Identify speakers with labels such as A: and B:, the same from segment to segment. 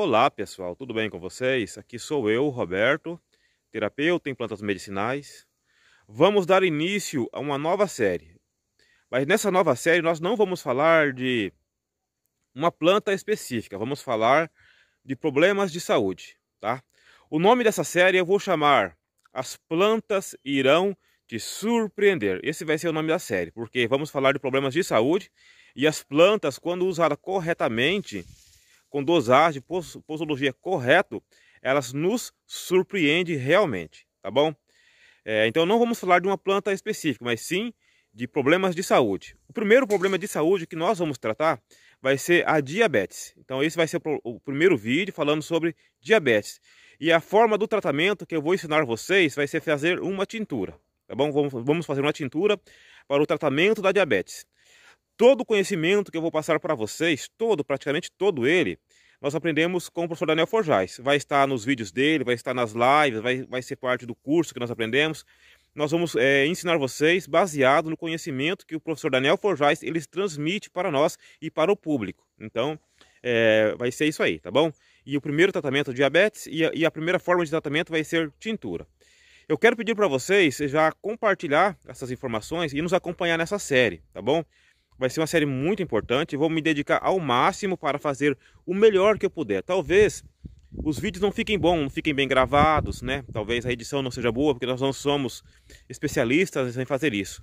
A: Olá pessoal, tudo bem com vocês? Aqui sou eu, Roberto, terapeuta em plantas medicinais. Vamos dar início a uma nova série. Mas nessa nova série nós não vamos falar de uma planta específica, vamos falar de problemas de saúde, tá? O nome dessa série eu vou chamar As plantas irão te surpreender. Esse vai ser o nome da série, porque vamos falar de problemas de saúde e as plantas quando usadas corretamente com dosagem, posologia correto, elas nos surpreendem realmente, tá bom? É, então não vamos falar de uma planta específica, mas sim de problemas de saúde. O primeiro problema de saúde que nós vamos tratar vai ser a diabetes. Então esse vai ser o primeiro vídeo falando sobre diabetes. E a forma do tratamento que eu vou ensinar vocês vai ser fazer uma tintura, tá bom? Vamos fazer uma tintura para o tratamento da diabetes. Todo o conhecimento que eu vou passar para vocês, todo, praticamente todo ele, nós aprendemos com o professor Daniel Forjais. Vai estar nos vídeos dele, vai estar nas lives, vai, vai ser parte do curso que nós aprendemos. Nós vamos é, ensinar vocês baseado no conhecimento que o professor Daniel Forjais ele transmite para nós e para o público. Então, é, vai ser isso aí, tá bom? E o primeiro tratamento é diabetes e a, e a primeira forma de tratamento vai ser tintura. Eu quero pedir para vocês já compartilhar essas informações e nos acompanhar nessa série, tá bom? Vai ser uma série muito importante. Vou me dedicar ao máximo para fazer o melhor que eu puder. Talvez os vídeos não fiquem bons, não fiquem bem gravados, né? Talvez a edição não seja boa, porque nós não somos especialistas em fazer isso.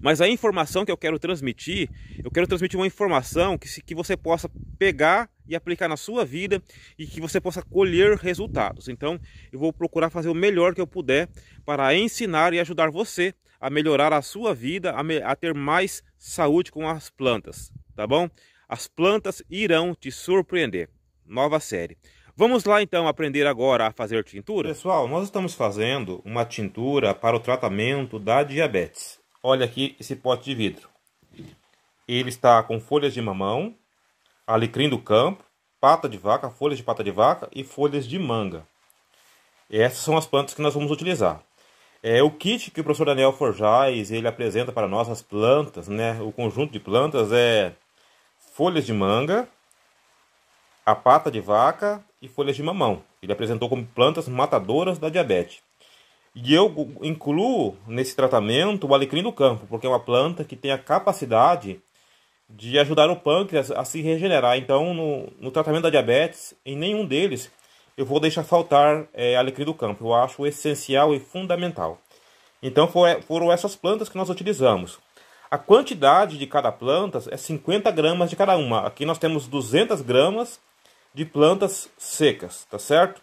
A: Mas a informação que eu quero transmitir, eu quero transmitir uma informação que, se, que você possa pegar e aplicar na sua vida e que você possa colher resultados. Então, eu vou procurar fazer o melhor que eu puder para ensinar e ajudar você a melhorar a sua vida, a, me, a ter mais saúde com as plantas, tá bom? As plantas irão te surpreender. Nova série. Vamos lá então aprender agora a fazer tintura? Pessoal, nós estamos fazendo uma tintura para o tratamento da diabetes. Olha aqui esse pote de vidro. Ele está com folhas de mamão, alecrim do campo, pata de vaca, folhas de pata de vaca e folhas de manga. Essas são as plantas que nós vamos utilizar. É o kit que o professor Daniel Forjais ele apresenta para nós as plantas, né? O conjunto de plantas é folhas de manga, a pata de vaca e folhas de mamão. Ele apresentou como plantas matadoras da diabetes. E eu incluo nesse tratamento o alecrim do campo, porque é uma planta que tem a capacidade de ajudar o pâncreas a se regenerar. Então, no, no tratamento da diabetes, em nenhum deles eu vou deixar faltar é, alecrim do campo. Eu acho essencial e fundamental. Então foram essas plantas que nós utilizamos. A quantidade de cada planta é 50 gramas de cada uma. Aqui nós temos 200 gramas de plantas secas, tá certo?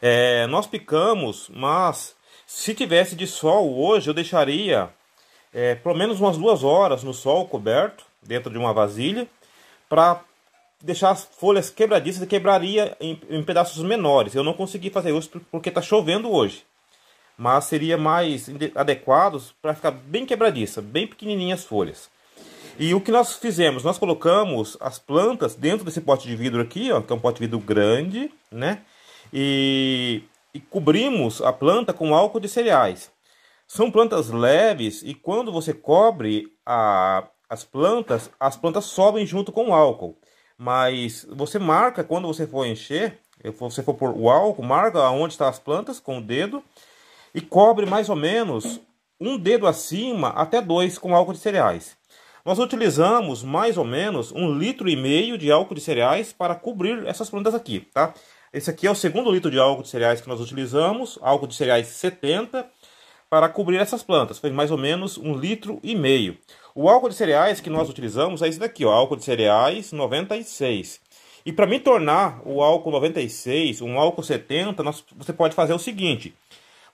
A: É, nós picamos, mas se tivesse de sol hoje, eu deixaria é, pelo menos umas duas horas no sol coberto, dentro de uma vasilha, para deixar as folhas quebradiças, quebraria em, em pedaços menores. Eu não consegui fazer isso porque está chovendo hoje. Mas seria mais adequados para ficar bem quebradiça, bem pequenininhas as folhas. E o que nós fizemos? Nós colocamos as plantas dentro desse pote de vidro aqui, ó, que é um pote de vidro grande, né? E, e cobrimos a planta com álcool de cereais. São plantas leves e quando você cobre a, as plantas, as plantas sobem junto com o álcool. Mas você marca quando você for encher, eh, você for por o álcool, marca onde estão tá as plantas com o dedo e cobre mais ou menos um dedo acima até dois com álcool de cereais. Nós utilizamos mais ou menos um litro e meio de álcool de cereais para cobrir essas plantas aqui, tá? Esse aqui é o segundo litro de álcool de cereais que nós utilizamos, álcool de cereais 70, para cobrir essas plantas. Foi mais ou menos um litro e meio. O álcool de cereais que nós utilizamos é esse daqui, ó, álcool de cereais 96. E para me tornar o álcool 96, um álcool 70, nós, você pode fazer o seguinte.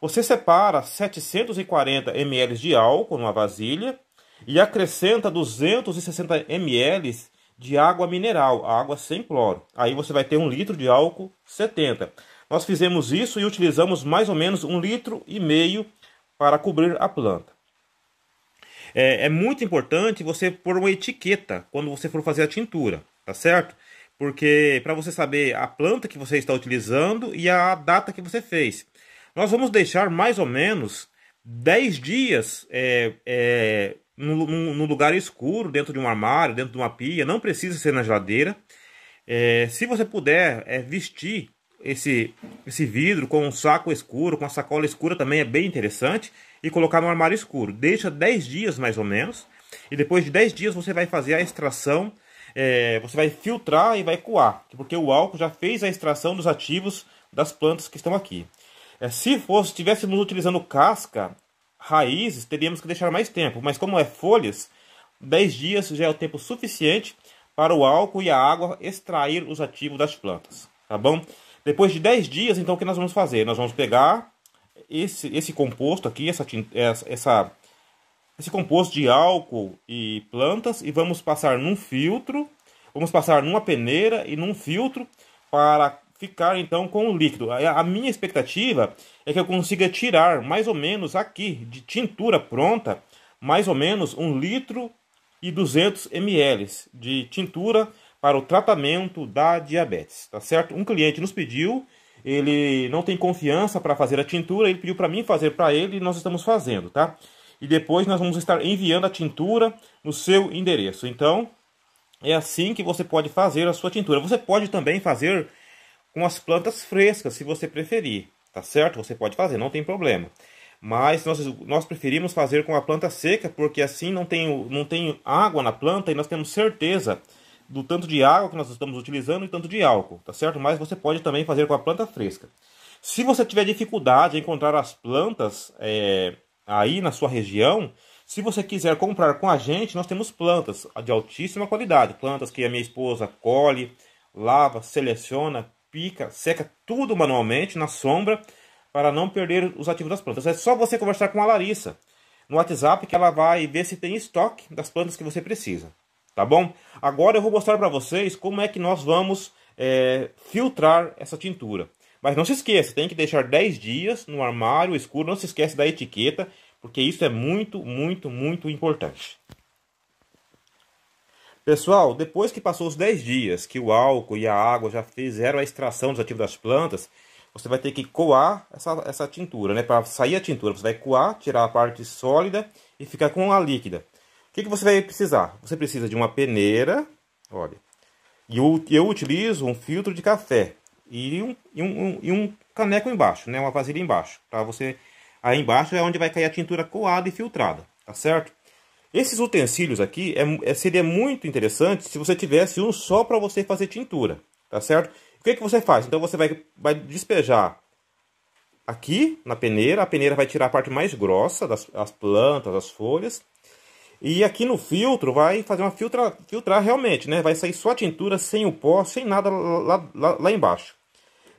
A: Você separa 740 ml de álcool numa vasilha e acrescenta 260 ml de água mineral, água sem cloro. Aí você vai ter um litro de álcool 70. Nós fizemos isso e utilizamos mais ou menos um litro e meio para cobrir a planta. É, é muito importante você pôr uma etiqueta quando você for fazer a tintura, tá certo? Porque para você saber a planta que você está utilizando e a data que você fez. Nós vamos deixar mais ou menos 10 dias é, é, no, no, lugar escuro, dentro de um armário, dentro de uma pia, não precisa ser na geladeira. É, se você puder é, vestir esse, esse vidro com um saco escuro, com uma sacola escura também é bem interessante e colocar no armário escuro. Deixa 10 dias mais ou menos. E depois de 10 dias você vai fazer a extração. É, você vai filtrar e vai coar. Porque o álcool já fez a extração dos ativos das plantas que estão aqui. É, se fosse, estivéssemos utilizando casca, raízes, teríamos que deixar mais tempo. Mas como é folhas, 10 dias já é o tempo suficiente para o álcool e a água extrair os ativos das plantas. Tá bom? Depois de 10 dias, então o que nós vamos fazer? Nós vamos pegar esse, esse composto aqui, essa, essa, esse composto de álcool e plantas e vamos passar num filtro, vamos passar numa peneira e num filtro para ficar então com o líquido. A minha expectativa é que eu consiga tirar mais ou menos aqui de tintura pronta, mais ou menos um litro e 200 ml de tintura para o tratamento da diabetes, tá certo? Um cliente nos pediu ele não tem confiança para fazer a tintura, ele pediu para mim fazer para ele e nós estamos fazendo, tá? E depois nós vamos estar enviando a tintura no seu endereço. Então, é assim que você pode fazer a sua tintura. Você pode também fazer com as plantas frescas, se você preferir, tá certo? Você pode fazer, não tem problema. Mas nós, nós preferimos fazer com a planta seca, porque assim não tem, não tem água na planta e nós temos certeza do tanto de água que nós estamos utilizando e tanto de álcool, tá certo? Mas você pode também fazer com a planta fresca. Se você tiver dificuldade em encontrar as plantas é, aí na sua região, se você quiser comprar com a gente, nós temos plantas de altíssima qualidade, plantas que a minha esposa colhe, lava, seleciona, pica, seca tudo manualmente na sombra para não perder os ativos das plantas. É só você conversar com a Larissa no WhatsApp que ela vai ver se tem estoque das plantas que você precisa tá bom? Agora eu vou mostrar para vocês como é que nós vamos é, filtrar essa tintura. Mas não se esqueça, tem que deixar 10 dias no armário escuro, não se esquece da etiqueta, porque isso é muito, muito, muito importante. Pessoal, depois que passou os 10 dias que o álcool e a água já fizeram a extração dos ativos das plantas, você vai ter que coar essa, essa tintura, né? Para sair a tintura, você vai coar, tirar a parte sólida e ficar com a líquida que, que você vai precisar? Você precisa de uma peneira, olha, e eu, eu utilizo um filtro de café e um, e um, e um caneco embaixo, né? Uma vasilha embaixo, para você... Aí embaixo é onde vai cair a tintura coada e filtrada, tá certo? Esses utensílios aqui é, é, seria muito interessante se você tivesse um só para você fazer tintura, tá certo? O que, que você faz? Então você vai, vai despejar aqui na peneira, a peneira vai tirar a parte mais grossa das as plantas, as folhas, e aqui no filtro vai fazer uma filtra, filtrar realmente, né? Vai sair só a tintura, sem o pó, sem nada lá, lá, lá embaixo.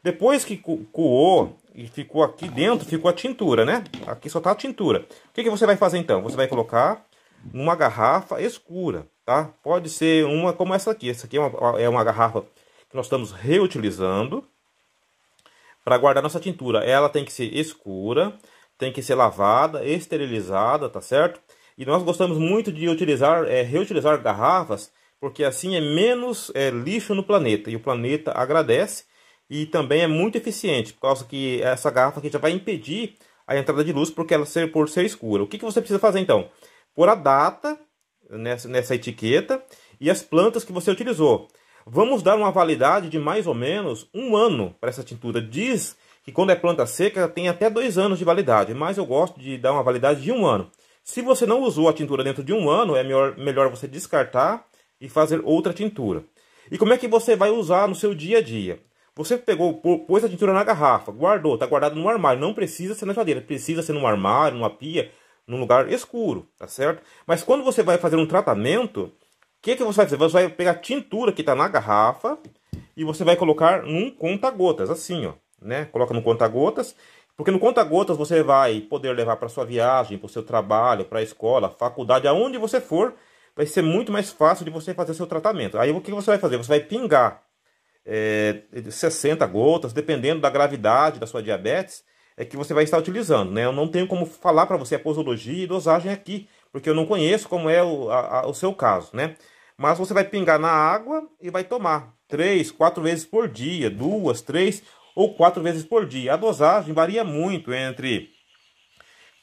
A: Depois que coou e ficou aqui dentro, ficou a tintura, né? Aqui só tá a tintura. O que, que você vai fazer então? Você vai colocar numa garrafa escura, tá? Pode ser uma como essa aqui. Essa aqui é uma, é uma garrafa que nós estamos reutilizando para guardar nossa tintura. Ela tem que ser escura, tem que ser lavada, esterilizada, tá certo? E nós gostamos muito de utilizar, é, reutilizar garrafas, porque assim é menos é, lixo no planeta e o planeta agradece e também é muito eficiente, por causa que essa garrafa aqui já vai impedir a entrada de luz porque ela ser, por ser escura. O que, que você precisa fazer então? Por a data nessa, nessa etiqueta e as plantas que você utilizou. Vamos dar uma validade de mais ou menos um ano para essa tintura. Diz que quando é planta seca tem até dois anos de validade, mas eu gosto de dar uma validade de um ano. Se você não usou a tintura dentro de um ano, é melhor, melhor você descartar e fazer outra tintura. E como é que você vai usar no seu dia a dia? Você pegou, pôs a tintura na garrafa, guardou, está guardado no armário. Não precisa ser na geladeira, precisa ser num armário, numa pia, num lugar escuro, tá certo? Mas quando você vai fazer um tratamento, o que, que você vai fazer? Você vai pegar a tintura que está na garrafa e você vai colocar num conta-gotas, assim, ó. Né? Coloca no conta-gotas porque no conta-gotas você vai poder levar para sua viagem, para o seu trabalho, para a escola, faculdade, aonde você for, vai ser muito mais fácil de você fazer seu tratamento. Aí o que você vai fazer? Você vai pingar é, eh, 60 gotas, dependendo da gravidade da sua diabetes, é que você vai estar utilizando. Né? Eu não tenho como falar para você a posologia e dosagem aqui, porque eu não conheço como é o, a, a, o seu caso. Né? Mas você vai pingar na água e vai tomar três, quatro vezes por dia, duas, três ou quatro vezes por dia. A dosagem varia muito entre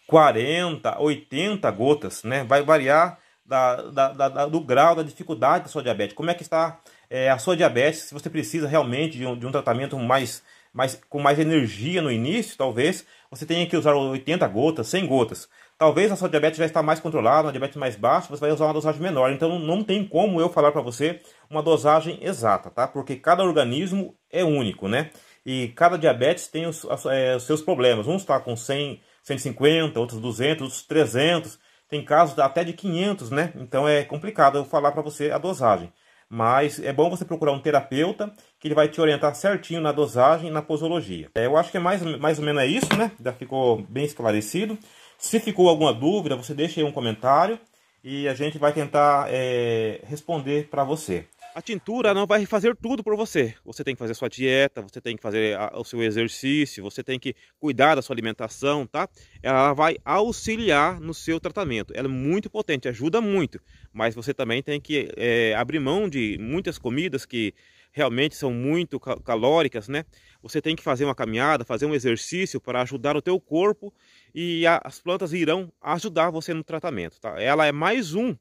A: 40, 80 gotas, né? Vai variar da, da, da, do grau da dificuldade da sua diabetes. Como é que está é, a sua diabetes? Se você precisa realmente de um, de um tratamento mais, mais, com mais energia no início, talvez você tenha que usar 80 gotas, 100 gotas. Talvez a sua diabetes já está mais controlada, uma diabetes mais baixa, você vai usar uma dosagem menor. Então não tem como eu falar para você uma dosagem exata, tá? Porque cada organismo é único, né? e cada diabetes tem os, é, os seus problemas. Uns está com 100, 150, outros 200, outros 300, tem casos até de 500, né? Então é complicado eu falar para você a dosagem. Mas é bom você procurar um terapeuta que ele vai te orientar certinho na dosagem e na posologia. É, eu acho que é mais, mais ou menos é isso, né? Já ficou bem esclarecido. Se ficou alguma dúvida, você deixa aí um comentário e a gente vai tentar é, responder para você. A tintura não vai fazer tudo por você. Você tem que fazer sua dieta, você tem que fazer a, o seu exercício, você tem que cuidar da sua alimentação, tá? Ela vai auxiliar no seu tratamento. Ela é muito potente, ajuda muito, mas você também tem que é, abrir mão de muitas comidas que realmente são muito calóricas, né? Você tem que fazer uma caminhada, fazer um exercício para ajudar o teu corpo e as plantas irão ajudar você no tratamento, tá? Ela é mais um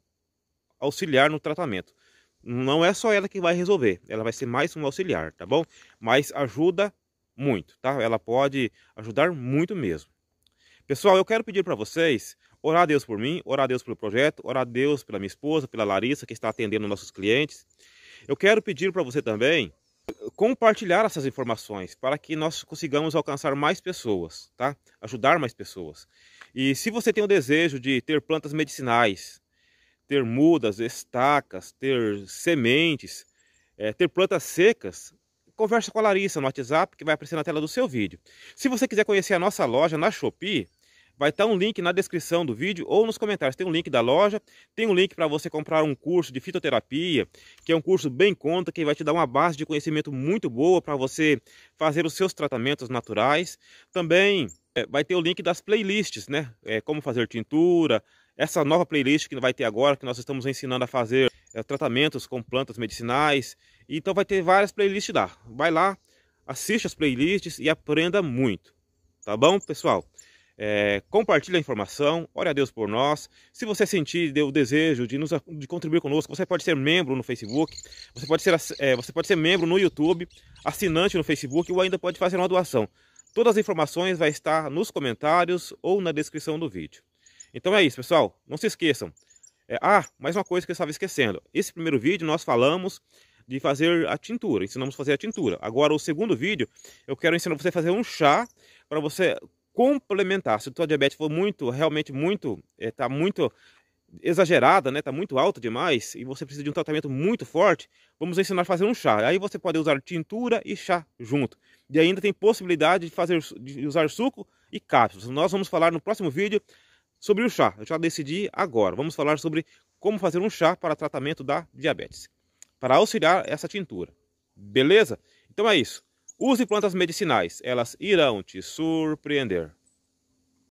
A: auxiliar no tratamento não é só ela que vai resolver, ela vai ser mais um auxiliar, tá bom? Mas ajuda muito, tá? Ela pode ajudar muito mesmo. Pessoal, eu quero pedir para vocês orar a Deus por mim, orar a Deus pelo projeto, orar a Deus pela minha esposa, pela Larissa, que está atendendo nossos clientes. Eu quero pedir para você também compartilhar essas informações para que nós consigamos alcançar mais pessoas, tá? Ajudar mais pessoas. E se você tem o desejo de ter plantas medicinais, ter mudas, estacas, ter sementes, é, ter plantas secas, conversa com a Larissa no WhatsApp que vai aparecer na tela do seu vídeo. Se você quiser conhecer a nossa loja na Shopee, vai estar tá um link na descrição do vídeo ou nos comentários. Tem um link da loja, tem um link para você comprar um curso de fitoterapia, que é um curso bem conta, que vai te dar uma base de conhecimento muito boa para você fazer os seus tratamentos naturais. Também é, vai ter o link das playlists, né? É, como fazer tintura, essa nova playlist que vai ter agora, que nós estamos ensinando a fazer é, tratamentos com plantas medicinais. Então vai ter várias playlists lá. Vai lá, assiste as playlists e aprenda muito. Tá bom, pessoal? É, compartilhe a informação, ore a Deus por nós. Se você sentir deu o desejo de, nos, de contribuir conosco, você pode ser membro no Facebook, você pode ser, é, você pode ser membro no YouTube, assinante no Facebook ou ainda pode fazer uma doação. Todas as informações vai estar nos comentários ou na descrição do vídeo. Então é isso, pessoal. Não se esqueçam. É, ah, mais uma coisa que eu estava esquecendo. Esse primeiro vídeo nós falamos de fazer a tintura, ensinamos a fazer a tintura. Agora, o segundo vídeo, eu quero ensinar você a fazer um chá para você complementar. Se a seu diabetes for muito, realmente muito, está é, tá muito exagerada, né? Está muito alta demais e você precisa de um tratamento muito forte, vamos ensinar a fazer um chá. Aí você pode usar tintura e chá junto. E ainda tem possibilidade de, fazer, de usar suco e cápsulas. Nós vamos falar no próximo vídeo sobre o chá. Eu já decidi agora. Vamos falar sobre como fazer um chá para tratamento da diabetes, para auxiliar essa tintura. Beleza? Então é isso. Use plantas medicinais, elas irão te surpreender.